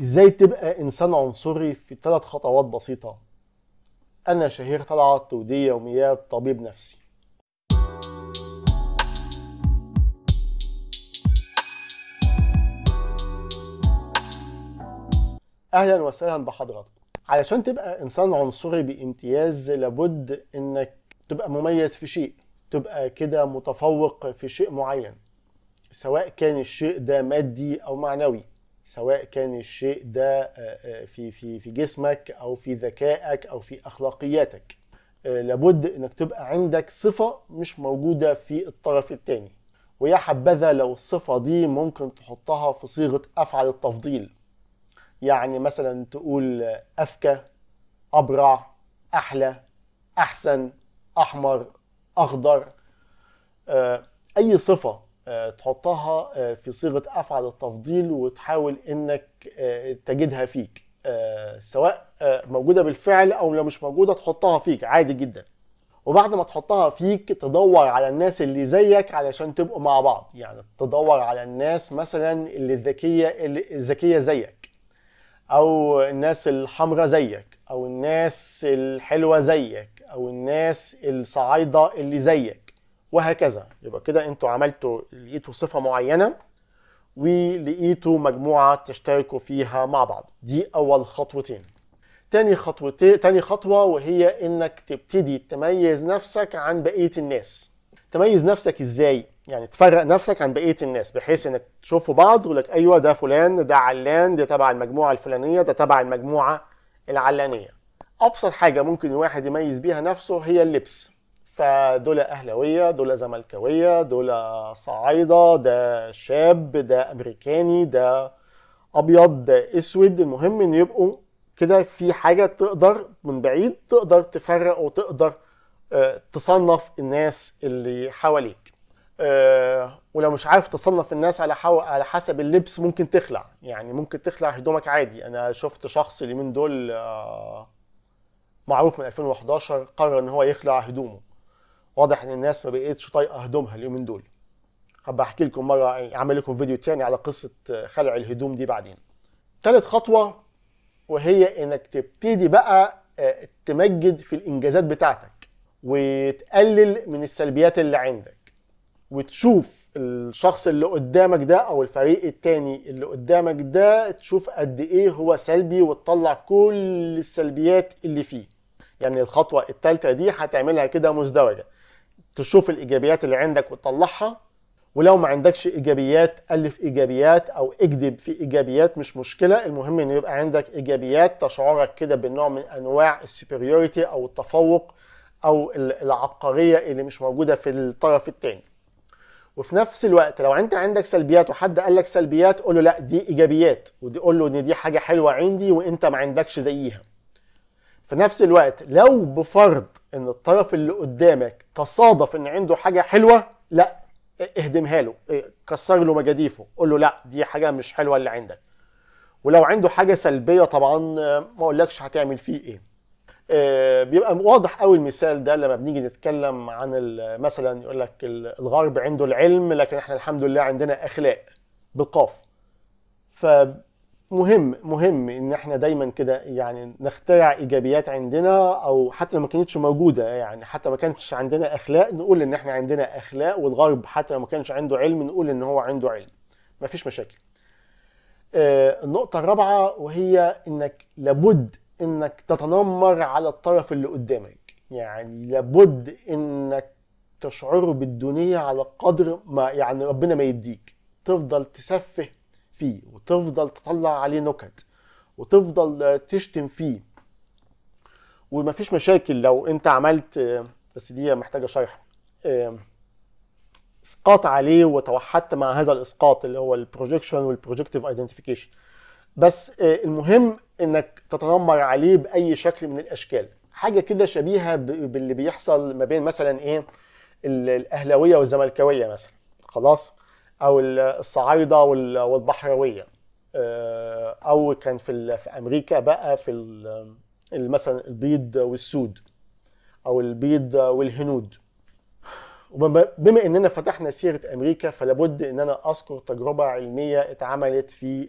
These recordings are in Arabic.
ازاي تبقى انسان عنصري في ثلاث خطوات بسيطه انا شهير طلعت ودي يوميات طبيب نفسي اهلا وسهلا بحضراتكم علشان تبقى انسان عنصري بامتياز لابد انك تبقى مميز في شيء تبقى كده متفوق في شيء معين سواء كان الشيء ده مادي او معنوي سواء كان الشيء ده آه، آه، في في في جسمك او في ذكائك او في اخلاقياتك آه، لابد انك تبقى عندك صفه مش موجوده في الطرف الثاني ويا حبذا لو الصفه دي ممكن تحطها في صيغه افعل التفضيل يعني مثلا تقول اذكى ابرع احلى احسن احمر اخضر اي صفه آه، تحطها آه، في صيغه افعل التفضيل وتحاول انك آه، تجدها فيك سواء موجوده بالفعل او لو مش موجوده تحطها فيك عادي جدا وبعد ما تحطها فيك تدور على الناس اللي زيك علشان تبقوا مع بعض يعني تدور على الناس مثلا اللي الذكيه الذكيه زيك او الناس الحمراء زيك او الناس الحلوه زيك او الناس الصعيده اللي زيك وهكذا يبقى كده انتوا عملتوا لقيتوا صفه معينه ولقيتوا مجموعه تشتركوا فيها مع بعض دي اول خطوتين تاني خطوتين تاني خطوه وهي انك تبتدي تميز نفسك عن بقيه الناس تميز نفسك ازاي يعني تفرق نفسك عن بقيه الناس بحيث انك تشوفوا بعض ولك ايوه ده فلان ده علان ده تبع المجموعه الفلانيه ده تبع المجموعه العلانيه ابسط حاجه ممكن الواحد يميز بيها نفسه هي اللبس فدول اهلاويه دول زملكاويه دول صعيدة ده شاب ده امريكاني ده ابيض ده اسود المهم ان يبقوا كده في حاجه تقدر من بعيد تقدر تفرق وتقدر آه، تصنف الناس اللي حواليك آه، ولو مش عارف تصنف الناس على حو... على حسب اللبس ممكن تخلع يعني ممكن تخلع هدومك عادي انا شفت شخص من دول آه، معروف من 2011 قرر ان هو يخلع هدومه واضح ان الناس ما بقتش طايقه هدومها اليومين دول هبقى احكي لكم مره اعمل لكم فيديو تاني على قصه خلع الهدوم دي بعدين ثالث خطوه وهي انك تبتدي بقى آه، تمجد في الانجازات بتاعتك وتقلل من السلبيات اللي عندك وتشوف الشخص اللي قدامك ده او الفريق التاني اللي قدامك ده تشوف قد ايه هو سلبي وتطلع كل السلبيات اللي فيه يعني الخطوة التالتة دي هتعملها كده مزدوجة تشوف الايجابيات اللي عندك وتطلعها ولو ما عندكش ايجابيات الف ايجابيات او اكذب في ايجابيات مش مشكله المهم انه يبقى عندك ايجابيات تشعرك كده بنوع من انواع السوبريوريتي او التفوق او العبقريه اللي مش موجوده في الطرف الثاني وفي نفس الوقت لو انت عندك سلبيات وحد قال لك سلبيات قول له لا دي ايجابيات ودي قول له ان دي حاجه حلوه عندي وانت ما عندكش زيها في نفس الوقت لو بفرض ان الطرف اللي قدامك تصادف ان عنده حاجه حلوه لا اهدمها له إيه، كسر له مجاديفه قول له لا دي حاجه مش حلوه اللي عندك ولو عنده حاجه سلبيه طبعا ما اقولكش هتعمل فيه ايه آه، بيبقى واضح قوي المثال ده لما بنيجي نتكلم عن مثلا يقول لك الغرب عنده العلم لكن احنا الحمد لله عندنا اخلاق بالقاف ف مهم مهم ان احنا دايما كده يعني نخترع ايجابيات عندنا او حتى لو ما كانتش موجوده يعني حتى ما كانش عندنا اخلاق نقول ان احنا عندنا اخلاق والغرب حتى لو ما كانش عنده علم نقول ان هو عنده علم مفيش مشاكل آه، النقطه الرابعه وهي انك لابد انك تتنمر على الطرف اللي قدامك يعني لابد انك تشعره بالدنيا على قدر ما يعني ربنا ما يديك تفضل تسفه فيه وتفضل تطلع عليه نكت وتفضل آه، تشتم فيه ومفيش مشاكل لو انت عملت آه، بس دي محتاجه شرح اسقاط عليه وتوحدت مع هذا الاسقاط اللي هو البروجيكشن والبروجكتيف ايدنتيفيكيشن بس آه، المهم انك تتنمر عليه باي شكل من الاشكال حاجه كده شبيهه باللي بيحصل ما بين مثلا ايه الاهلاويه والزملكاويه مثلا خلاص او الصعايده والبحراويه آه، او كان في في امريكا بقى في مثلا البيض والسود او البيض والهنود وبما اننا فتحنا سيره امريكا فلابد ان انا اذكر تجربه علميه اتعملت في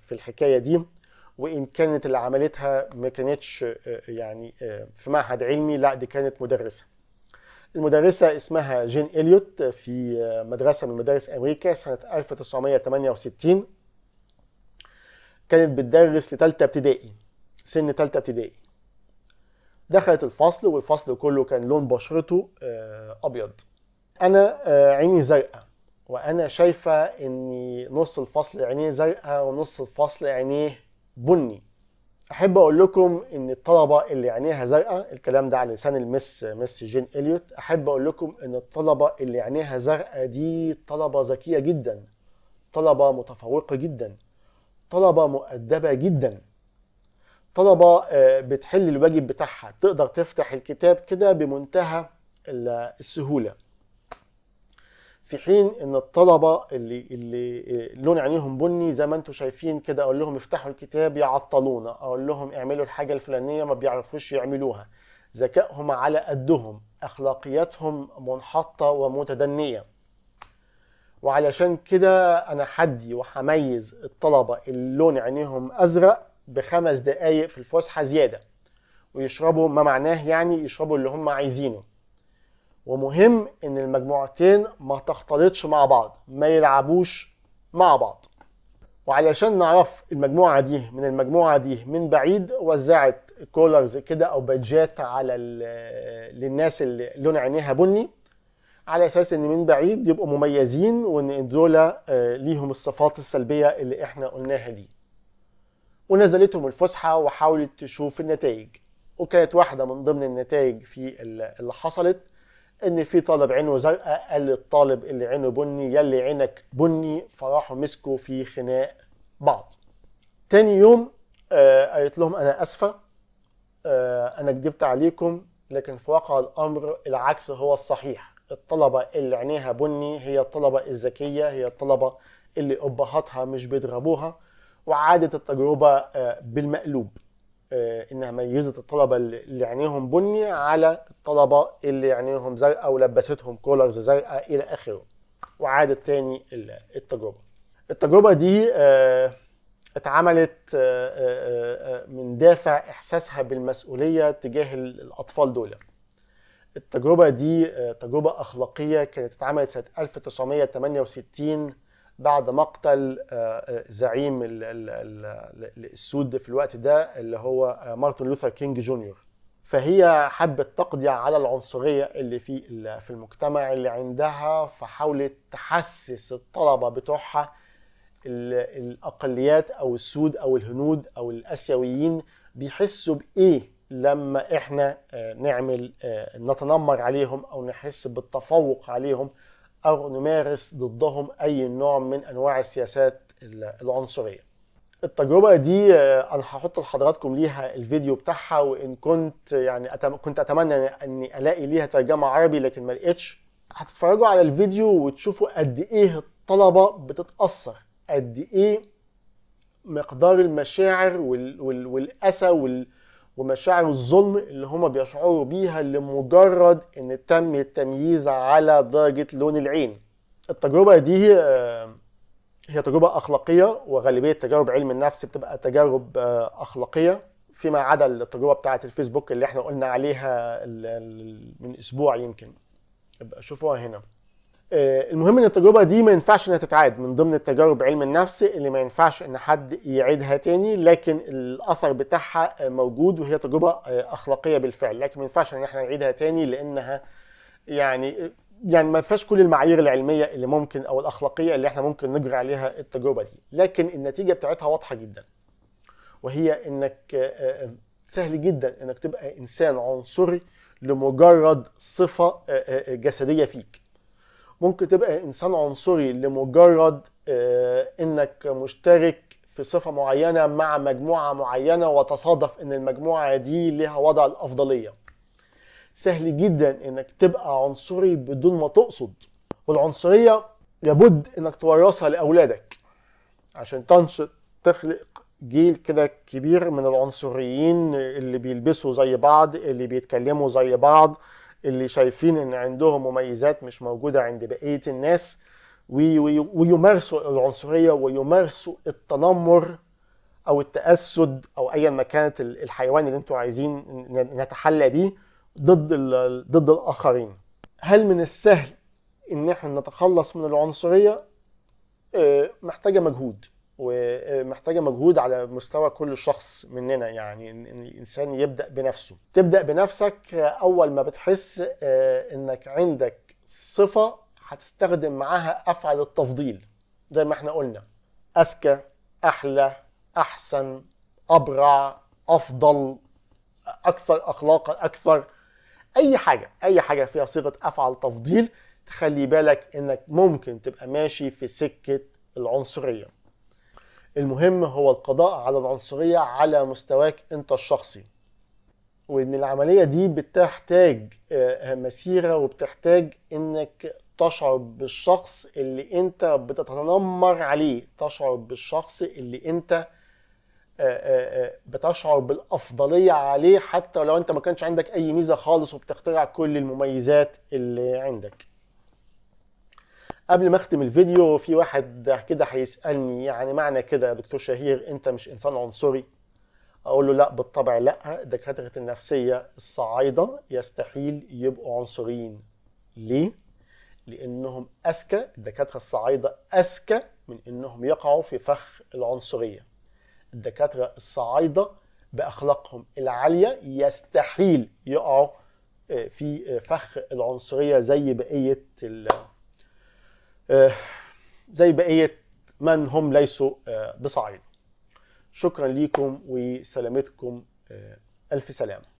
في الحكايه دي وان كانت اللي عملتها ما كانتش آه، يعني آه، في معهد علمي لا دي كانت مدرسه المدرسة اسمها جين إليوت في مدرسة من مدارس أمريكا سنة 1968 كانت بتدرس لتالتة ابتدائي سن تالتة ابتدائي دخلت الفصل والفصل كله كان لون بشرته آه، أبيض أنا آه، عيني زرقاء وأنا شايفة إن نص الفصل عينيه زرقاء ونص الفصل عينيه بني احب اقول لكم ان الطلبه اللي عينيها زرقاء الكلام ده على لسان المس مس جين اليوت احب اقول لكم ان الطلبه اللي عينيها زرقاء دي طلبه ذكيه جدا طلبه متفوقه جدا طلبه مؤدبه جدا طلبه آه، بتحل الواجب بتاعها تقدر تفتح الكتاب كده بمنتهى السهوله في حين ان الطلبه اللي اللي آه، لون عينيهم بني زي ما انتم شايفين كده اقول لهم افتحوا الكتاب يعطلونا اقول لهم اعملوا الحاجه الفلانيه ما بيعرفوش يعملوها ذكائهم على قدهم اخلاقياتهم منحطه ومتدنيه وعلشان كده انا حدي وهميز الطلبه اللي لون عينيهم ازرق بخمس دقائق في الفسحه زياده ويشربوا ما معناه يعني يشربوا اللي هم عايزينه ومهم ان المجموعتين ما تختلطش مع بعض ما يلعبوش مع بعض وعلشان نعرف المجموعة دي من المجموعة دي من بعيد وزعت كولرز كده او بادجات على للناس اللي لون عينيها بني على اساس ان من بعيد يبقوا مميزين وان دول آه، ليهم الصفات السلبية اللي احنا قلناها دي ونزلتهم الفسحة وحاولت تشوف النتائج وكانت واحدة من ضمن النتائج في اللي حصلت ان في طالب عينه زرقاء قال للطالب اللي عينه بني يلي عينك بني فراحوا مسكوا في خناق بعض تاني يوم آه قالت لهم انا اسفه آه انا كدبت عليكم لكن في واقع الامر العكس هو الصحيح الطلبه اللي عينيها بني هي الطلبه الذكيه هي الطلبه اللي ابهاتها مش بيضربوها وعادت التجربه آه بالمقلوب آه، انها ميزت الطلبه اللي عينيهم بني على الطلبه اللي عينيهم زرقاء ولبستهم كولرز زرقاء الى اخره وعادت تاني التجربه التجربه دي آه، اتعملت آه، من دافع احساسها بالمسؤوليه تجاه الاطفال دول التجربه دي تجربه اخلاقيه كانت اتعملت سنه 1968 بعد مقتل آه، آه، زعيم السود في الوقت ده اللي هو آه، مارتن لوثر كينج جونيور فهي حبت تقضي على العنصرية اللي في في المجتمع اللي عندها فحاولت تحسس الطلبة بتوعها الأقليات أو السود أو الهنود أو الآسيويين بيحسوا بإيه لما إحنا نعمل نتنمر عليهم أو نحس بالتفوق عليهم أو نمارس ضدهم أي نوع من أنواع السياسات العنصرية التجربة دي آه، أنا هحط لحضراتكم ليها الفيديو بتاعها وإن كنت يعني كنت أتمنى إني ألاقي ليها ترجمة عربي لكن ما لقيتش هتتفرجوا على الفيديو وتشوفوا قد إيه الطلبة بتتأثر قد إيه مقدار المشاعر وال... وال... والأسى وال... ومشاعر الظلم اللي هما بيشعروا بيها لمجرد ان تم التمييز على درجة لون العين التجربة دي آه، هي تجربة أخلاقية وغالبية تجارب علم النفس بتبقى تجارب آه، أخلاقية فيما عدا التجربة بتاعة الفيسبوك اللي احنا قلنا عليها من أسبوع يمكن ابقى شوفوها هنا آه، المهم ان التجربه دي ما ينفعش انها تتعاد من ضمن التجارب علم النفس اللي ما ينفعش ان حد يعيدها تاني لكن الاثر بتاعها موجود وهي تجربه آه، اخلاقيه بالفعل لكن ما ينفعش ان احنا نعيدها تاني لانها يعني يعني ما فيهاش كل المعايير العلميه اللي ممكن او الاخلاقيه اللي احنا ممكن نجري عليها التجربه دي لكن النتيجه بتاعتها واضحه جدا وهي انك آه، سهل جدا انك تبقى انسان عنصري لمجرد صفه جسديه فيك ممكن تبقى انسان عنصري لمجرد آه، انك مشترك في صفه معينه مع مجموعه معينه وتصادف ان المجموعه دي لها وضع الافضليه سهل جدا انك تبقى عنصري بدون ما تقصد والعنصريه لابد انك تورثها لاولادك عشان تنشط تخلق جيل كده كبير من العنصريين اللي بيلبسوا زي بعض اللي بيتكلموا زي بعض اللي شايفين ان عندهم مميزات مش موجوده عند بقيه الناس ويمارسوا العنصريه ويمارسوا التنمر او التاسد او ايا ما كانت الحيوان اللي انتم عايزين نتحلى بيه ضد ضد الاخرين هل من السهل ان احنا نتخلص من العنصريه آه، محتاجه مجهود ومحتاجه مجهود على مستوى كل شخص مننا يعني ان الانسان يبدا بنفسه تبدا بنفسك اول ما بتحس آه، انك عندك صفه هتستخدم معاها افعل التفضيل زي ما احنا قلنا اذكى احلى احسن ابرع افضل اكثر اخلاقا اكثر اي حاجه اي حاجه فيها صيغه افعل تفضيل تخلي بالك انك ممكن تبقى ماشي في سكه العنصريه المهم هو القضاء على العنصرية على مستواك انت الشخصي وان العملية دي بتحتاج آه، مسيرة وبتحتاج انك تشعر بالشخص اللي انت بتتنمر عليه تشعر بالشخص اللي انت آه، آه، بتشعر بالافضليه عليه حتى لو انت ما كانش عندك اي ميزه خالص وبتخترع كل المميزات اللي عندك قبل ما اختم الفيديو في واحد كده هيسالني يعني معنى كده يا دكتور شهير انت مش انسان عنصري اقول له لا بالطبع لا دكاتره النفسيه الصعايده يستحيل يبقوا عنصريين ليه لانهم اذكى الدكاتره الصعايده اذكى من انهم يقعوا في فخ العنصريه الدكاتره الصعايده باخلاقهم العاليه يستحيل يقعوا آه، في فخ العنصريه زي بقيه آه، زي بقيه من هم ليسوا آه، بصعيد شكرا ليكم وسلامتكم آه، الف سلامه